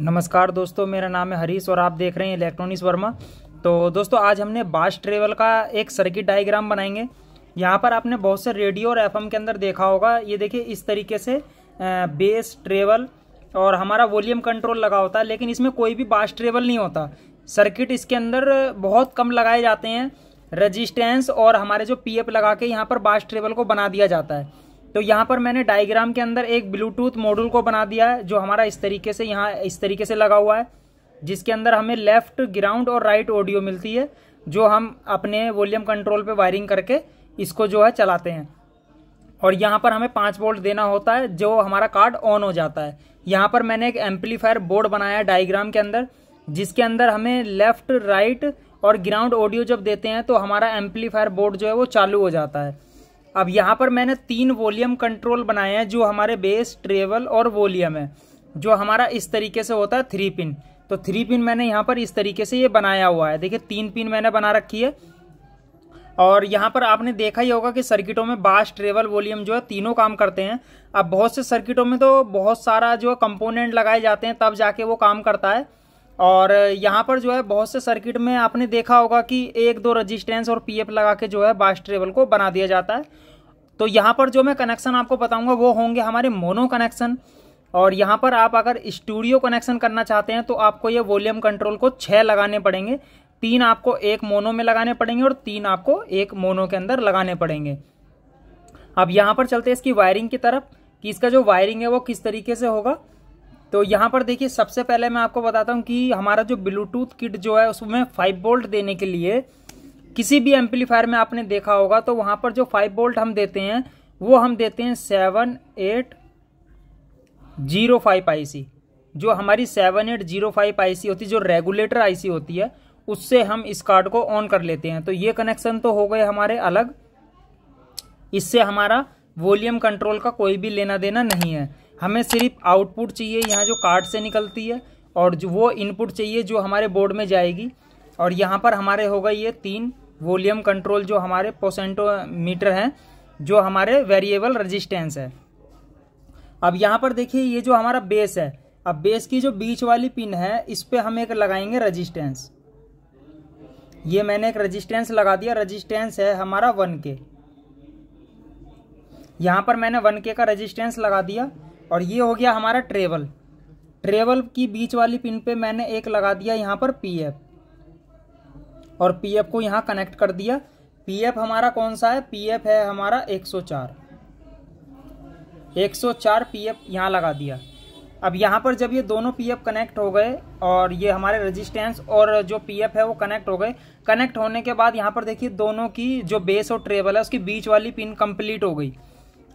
नमस्कार दोस्तों मेरा नाम है हरीश और आप देख रहे हैं इलेक्ट्रॉनिक्स वर्मा तो दोस्तों आज हमने बास ट्रेवल का एक सर्किट डायग्राम बनाएंगे यहाँ पर आपने बहुत से रेडियो और एफएम के अंदर देखा होगा ये देखिए इस तरीके से बेस ट्रेवल और हमारा वॉल्यूम कंट्रोल लगा होता है लेकिन इसमें कोई भी बास ट्रेवल नहीं होता सर्किट इसके अंदर बहुत कम लगाए जाते हैं रजिस्टेंस और हमारे जो पी लगा के यहाँ पर बास ट्रेवल को बना दिया जाता है तो यहाँ पर मैंने डायग्राम के अंदर एक ब्लूटूथ मॉड्यूल को बना दिया है जो हमारा इस तरीके से यहाँ इस तरीके से लगा हुआ है जिसके अंदर हमें लेफ्ट ग्राउंड और राइट ऑडियो मिलती है जो हम अपने वॉल्यूम कंट्रोल पे वायरिंग करके इसको जो है चलाते हैं और यहाँ पर हमें पाँच वोल्ट देना होता है जो हमारा कार्ड ऑन हो जाता है यहाँ पर मैंने एक एम्पलीफायर बोर्ड बनाया है डाइग्राम के अंदर जिसके अंदर हमें लेफ्ट राइट और ग्राउंड ऑडियो जब देते हैं तो हमारा एम्पलीफायर बोर्ड जो है वो चालू हो जाता है अब यहाँ पर मैंने तीन वॉल्यूम कंट्रोल बनाए हैं जो हमारे बेस ट्रेवल और वॉल्यूम है जो हमारा इस तरीके से होता है थ्री पिन तो थ्री पिन मैंने यहाँ पर इस तरीके से ये बनाया हुआ है देखिए तीन पिन मैंने बना रखी है और यहाँ पर आपने देखा ही होगा कि सर्किटों में बास ट्रेवल वॉल्यूम जो है तीनों काम करते हैं अब बहुत से सर्किटों में तो बहुत सारा जो है कंपोनेंट लगाए जाते हैं तब जाके वो काम करता है और यहाँ पर जो है बहुत से सर्किट में आपने देखा होगा कि एक दो रजिस्टेंस और पीएफ लगा के जो है बास ट्रेवल को बना दिया जाता है तो यहाँ पर जो मैं कनेक्शन आपको बताऊँगा वो होंगे हमारे मोनो कनेक्शन और यहाँ पर आप अगर स्टूडियो कनेक्शन करना चाहते हैं तो आपको ये वॉल्यूम कंट्रोल को छः लगाने पड़ेंगे तीन आपको एक मोनो में लगाने पड़ेंगे और तीन आपको एक मोनो के अंदर लगाने पड़ेंगे अब यहाँ पर चलते हैं इसकी वायरिंग की तरफ कि इसका जो वायरिंग है वो किस तरीके से होगा तो यहाँ पर देखिए सबसे पहले मैं आपको बताता हूँ कि हमारा जो ब्लूटूथ किट जो है उसमें फाइव बोल्ट देने के लिए किसी भी एम्पलीफायर में आपने देखा होगा तो वहाँ पर जो फाइव वोल्ट हम देते हैं वो हम देते हैं seven eight zero five I जो हमारी seven eight zero five I होती है जो रेगुलेटर आई होती है उससे हम इस कार्ड को ऑन कर लेते हैं तो ये कनेक्शन तो हो गए हमारे अलग इससे हमारा वॉल्यूम कंट्रोल का कोई भी लेना देना नहीं है हमें सिर्फ आउटपुट चाहिए यहाँ जो कार्ड से निकलती है और जो वो इनपुट चाहिए जो हमारे बोर्ड में जाएगी और यहाँ पर हमारे हो गए ये तीन वॉल्यूम कंट्रोल जो हमारे पोसेंटोमीटर हैं जो हमारे वेरिएबल रेजिस्टेंस है अब यहाँ पर देखिए ये जो हमारा बेस है अब बेस की जो बीच वाली पिन है इस पर हम एक लगाएंगे रजिस्टेंस ये मैंने एक रजिस्टेंस लगा दिया रजिस्टेंस है हमारा वन के यहाँ पर मैंने वन के का रजिस्टेंस लगा दिया और ये हो गया हमारा ट्रेवल ट्रेवल की बीच वाली पिन पे मैंने एक लगा दिया यहाँ पर पी एफ और पीएफ को यहाँ कनेक्ट कर दिया पीएफ हमारा कौन सा है पीएफ है हमारा 104 104 पीएफ यहाँ लगा दिया अब यहाँ पर जब ये दोनों पीएफ कनेक्ट हो गए और ये हमारे रेजिस्टेंस और जो पीएफ है वो कनेक्ट हो गए कनेक्ट होने के बाद यहाँ पर देखिए दोनों की जो बेस और ट्रेबल है उसकी बीच वाली पिन कंप्लीट हो गई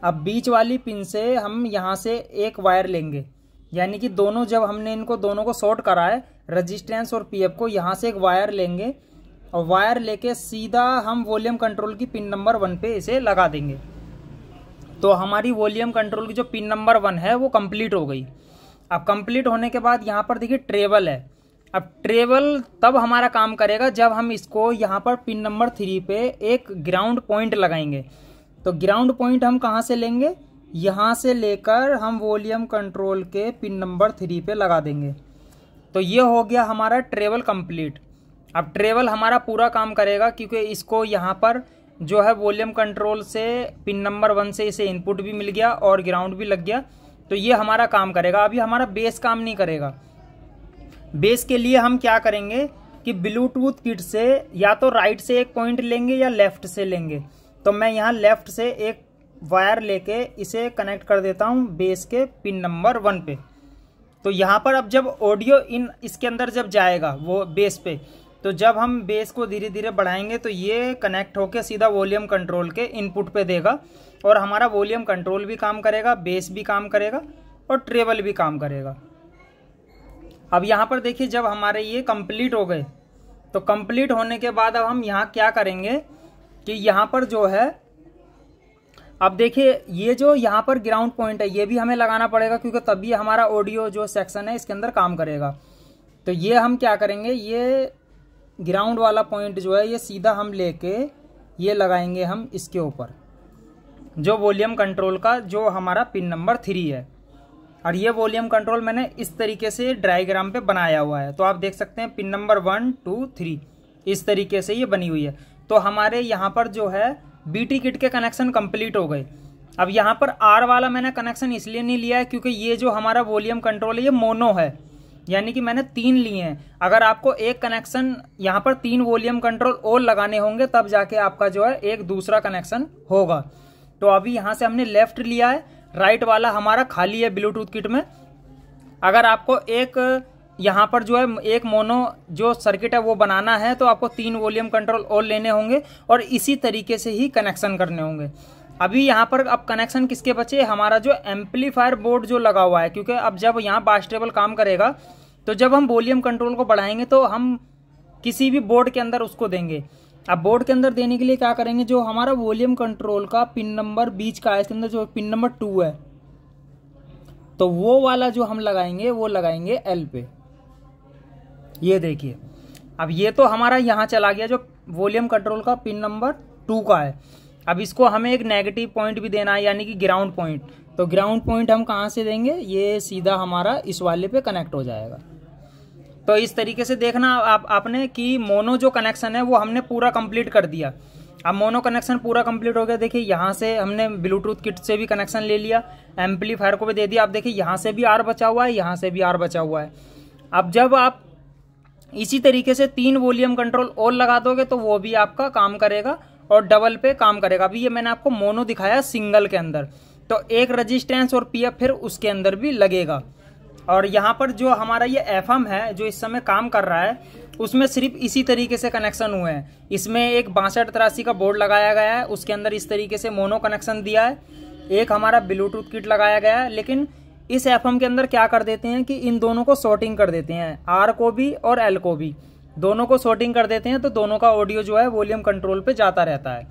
अब बीच वाली पिन से हम यहाँ से एक वायर लेंगे यानी कि दोनों जब हमने इनको दोनों को शॉर्ट करा है रजिस्टेंस और पीएफ को यहाँ से एक वायर लेंगे और वायर लेके सीधा हम वॉल्यूम कंट्रोल की पिन नंबर वन पे इसे लगा देंगे तो हमारी वॉल्यूम कंट्रोल की जो पिन नंबर वन है वो कंप्लीट हो गई अब कंप्लीट होने के बाद यहाँ पर देखिए ट्रेवल है अब ट्रेवल तब हमारा काम करेगा जब हम इसको यहाँ पर पिन नंबर थ्री पे एक ग्राउंड पॉइंट लगाएंगे तो ग्राउंड पॉइंट हम कहाँ से लेंगे यहाँ से लेकर हम वॉल्यूम कंट्रोल के पिन नंबर थ्री पे लगा देंगे तो ये हो गया हमारा ट्रेवल कंप्लीट अब ट्रेवल हमारा पूरा काम करेगा क्योंकि इसको यहाँ पर जो है वॉल्यूम कंट्रोल से पिन नंबर वन से इसे इनपुट भी मिल गया और ग्राउंड भी लग गया तो ये हमारा काम करेगा अभी हमारा बेस काम नहीं करेगा बेस के लिए हम क्या करेंगे कि ब्लूटूथ किट से या तो राइट से एक पॉइंट लेंगे या लेफ्ट से लेंगे तो मैं यहाँ लेफ्ट से एक वायर लेके इसे कनेक्ट कर देता हूँ बेस के पिन नंबर वन पे तो यहाँ पर अब जब ऑडियो इन इसके अंदर जब जाएगा वो बेस पे तो जब हम बेस को धीरे धीरे बढ़ाएंगे तो ये कनेक्ट होकर सीधा वॉल्यूम कंट्रोल के इनपुट पे देगा और हमारा वॉल्यूम कंट्रोल भी काम करेगा बेस भी काम करेगा और ट्रेबल भी काम करेगा अब यहाँ पर देखिए जब हमारे ये कंप्लीट हो गए तो कंप्लीट होने के बाद अब हम यहाँ क्या करेंगे कि यहाँ पर जो है अब देखिए ये जो यहाँ पर ग्राउंड पॉइंट है ये भी हमें लगाना पड़ेगा क्योंकि तभी हमारा ऑडियो जो सेक्शन है इसके अंदर काम करेगा तो ये हम क्या करेंगे ये ग्राउंड वाला पॉइंट जो है ये सीधा हम लेके ये लगाएंगे हम इसके ऊपर जो वॉल्यूम कंट्रोल का जो हमारा पिन नंबर थ्री है और ये वॉल्यूम कंट्रोल मैंने इस तरीके से ड्राइग्राम पे बनाया हुआ है तो आप देख सकते हैं pin number one two three इस तरीके से ये बनी हुई है तो हमारे यहाँ पर जो है बी किट के कनेक्शन कम्प्लीट हो गए अब यहाँ पर आर वाला मैंने कनेक्शन इसलिए नहीं लिया है क्योंकि ये जो हमारा वॉल्यूम कंट्रोल है ये मोनो है यानी कि मैंने तीन लिए हैं अगर आपको एक कनेक्शन यहाँ पर तीन वॉल्यूम कंट्रोल और लगाने होंगे तब जाके आपका जो है एक दूसरा कनेक्शन होगा तो अभी यहाँ से हमने लेफ्ट लिया है राइट वाला हमारा खाली है ब्लूटूथ किट में अगर आपको एक यहाँ पर जो है एक मोनो जो सर्किट है वो बनाना है तो आपको तीन वॉल्यूम कंट्रोल और लेने होंगे और इसी तरीके से ही कनेक्शन करने होंगे अभी यहाँ पर अब कनेक्शन किसके बचे हमारा जो एम्पलीफायर बोर्ड जो लगा हुआ है क्योंकि अब जब यहाँ बास्टेबल काम करेगा तो जब हम वॉल्यूम कंट्रोल को बढ़ाएंगे तो हम किसी भी बोर्ड के अंदर उसको देंगे अब बोर्ड के अंदर देने के लिए क्या करेंगे जो हमारा वॉल्यूम कंट्रोल का पिन नंबर बीच का है इसके अंदर जो पिन नंबर टू है तो वो वाला जो हम लगाएंगे वो लगाएंगे एल पे ये देखिए अब ये तो हमारा यहाँ चला गया जो वॉल्यूम कंट्रोल का पिन नंबर टू का है अब इसको हमें एक नेगेटिव पॉइंट भी देना है यानी कि ग्राउंड पॉइंट तो ग्राउंड पॉइंट हम कहाँ से देंगे ये सीधा हमारा इस वाले पे कनेक्ट हो जाएगा तो इस तरीके से देखना आप आपने कि मोनो जो कनेक्शन है वो हमने पूरा कंप्लीट कर दिया अब मोनो कनेक्शन पूरा कंप्लीट हो गया देखिए यहाँ से हमने ब्लूटूथ किट से भी कनेक्शन ले लिया एम्पलीफायर को भी दे दिया आप देखिए यहाँ से भी आर बचा हुआ है यहाँ से भी आर बचा हुआ है अब जब आप इसी तरीके से तीन वॉल्यूम कंट्रोल और लगा दोगे तो वो भी आपका काम करेगा और डबल पे काम करेगा अभी ये मैंने आपको मोनो दिखाया सिंगल के अंदर तो एक रजिस्टेंस और पी फिर उसके अंदर भी लगेगा और यहाँ पर जो हमारा ये एफ है जो इस समय काम कर रहा है उसमें सिर्फ इसी तरीके से कनेक्शन हुए हैं इसमें एक बासठ तिरासी का बोर्ड लगाया गया है उसके अंदर इस तरीके से मोनो कनेक्शन दिया है एक हमारा ब्लूटूथ किट लगाया गया है लेकिन इस एफ के अंदर क्या कर देते हैं कि इन दोनों को शॉर्टिंग कर देते हैं आर को भी और एल को भी दोनों को शॉर्टिंग कर देते हैं तो दोनों का ऑडियो जो है वॉल्यूम कंट्रोल पे जाता रहता है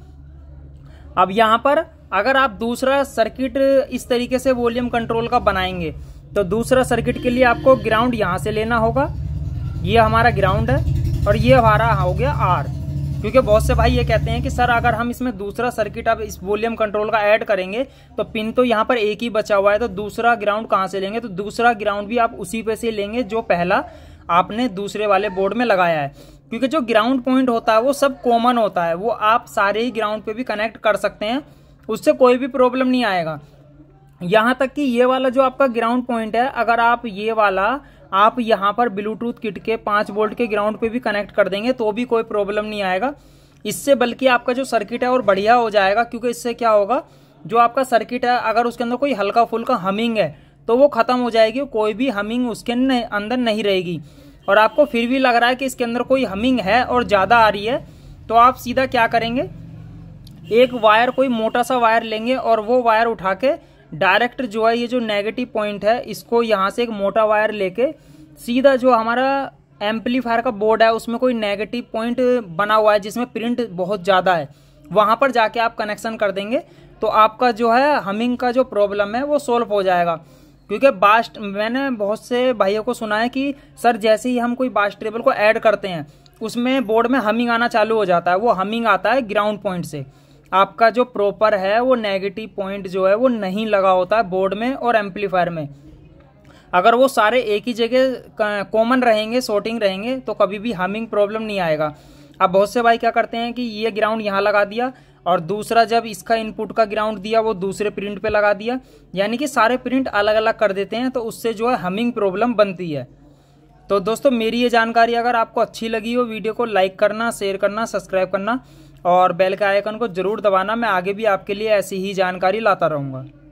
अब यहाँ पर अगर आप दूसरा सर्किट इस तरीके से वॉल्यूम कंट्रोल का बनाएंगे तो दूसरा सर्किट के लिए आपको ग्राउंड यहां से लेना होगा ये हमारा ग्राउंड है और ये हमारा हो गया आर क्योंकि बहुत से भाई ये कहते हैं कि सर अगर हम इसमें दूसरा सर्किट अब इस वॉल्यूम कंट्रोल का ऐड करेंगे तो पिन तो यहाँ पर एक ही बचा हुआ है तो दूसरा ग्राउंड कहाँ से लेंगे तो दूसरा ग्राउंड भी आप उसी पे से लेंगे जो पहला आपने दूसरे वाले बोर्ड में लगाया है क्योंकि जो ग्राउंड पॉइंट होता है वो सब कॉमन होता है वो आप सारे ही ग्राउंड पे भी कनेक्ट कर सकते हैं उससे कोई भी प्रॉब्लम नहीं आएगा यहाँ तक कि ये वाला जो आपका ग्राउंड पॉइंट है अगर आप ये वाला आप यहाँ पर ब्लूटूथ किट के पाँच वोल्ट के ग्राउंड पे भी कनेक्ट कर देंगे तो भी कोई प्रॉब्लम नहीं आएगा इससे बल्कि आपका जो सर्किट है और बढ़िया हो जाएगा क्योंकि इससे क्या होगा जो आपका सर्किट है अगर उसके अंदर कोई हल्का फुल्का हमिंग है तो वो ख़त्म हो जाएगी कोई भी हमिंग उसके अंदर नहीं रहेगी और आपको फिर भी लग रहा है कि इसके अंदर कोई हमिंग है और ज़्यादा आ रही है तो आप सीधा क्या करेंगे एक वायर कोई मोटा सा वायर लेंगे और वो वायर उठा के डायरेक्ट जो है ये जो नेगेटिव पॉइंट है इसको यहाँ से एक मोटा वायर लेके सीधा जो हमारा एम्पलीफायर का बोर्ड है उसमें कोई नेगेटिव पॉइंट बना हुआ है जिसमें प्रिंट बहुत ज़्यादा है वहाँ पर जाके आप कनेक्शन कर देंगे तो आपका जो है हमिंग का जो प्रॉब्लम है वो सॉल्व हो जाएगा क्योंकि बास्ट मैंने बहुत से भाइयों को सुना है कि सर जैसे ही हम कोई बास्ट ट्रेबल को ऐड करते हैं उसमें बोर्ड में हमिंग आना चालू हो जाता है वो हमिंग आता है ग्राउंड पॉइंट से आपका जो प्रॉपर है वो नेगेटिव पॉइंट जो है वो नहीं लगा होता है बोर्ड में और एम्पलीफायर में अगर वो सारे एक ही जगह कॉमन रहेंगे शॉर्टिंग रहेंगे तो कभी भी हमिंग प्रॉब्लम नहीं आएगा अब बहुत से भाई क्या करते हैं कि ये ग्राउंड यहाँ लगा दिया और दूसरा जब इसका इनपुट का ग्राउंड दिया वो दूसरे प्रिंट पे लगा दिया यानी कि सारे प्रिंट अलग अलग कर देते हैं तो उससे जो है हमिंग प्रॉब्लम बनती है तो दोस्तों मेरी ये जानकारी अगर आपको अच्छी लगी हो वीडियो को लाइक करना शेयर करना सब्सक्राइब करना और बेल के आइकन को जरूर दबाना मैं आगे भी आपके लिए ऐसी ही जानकारी लाता रहूँगा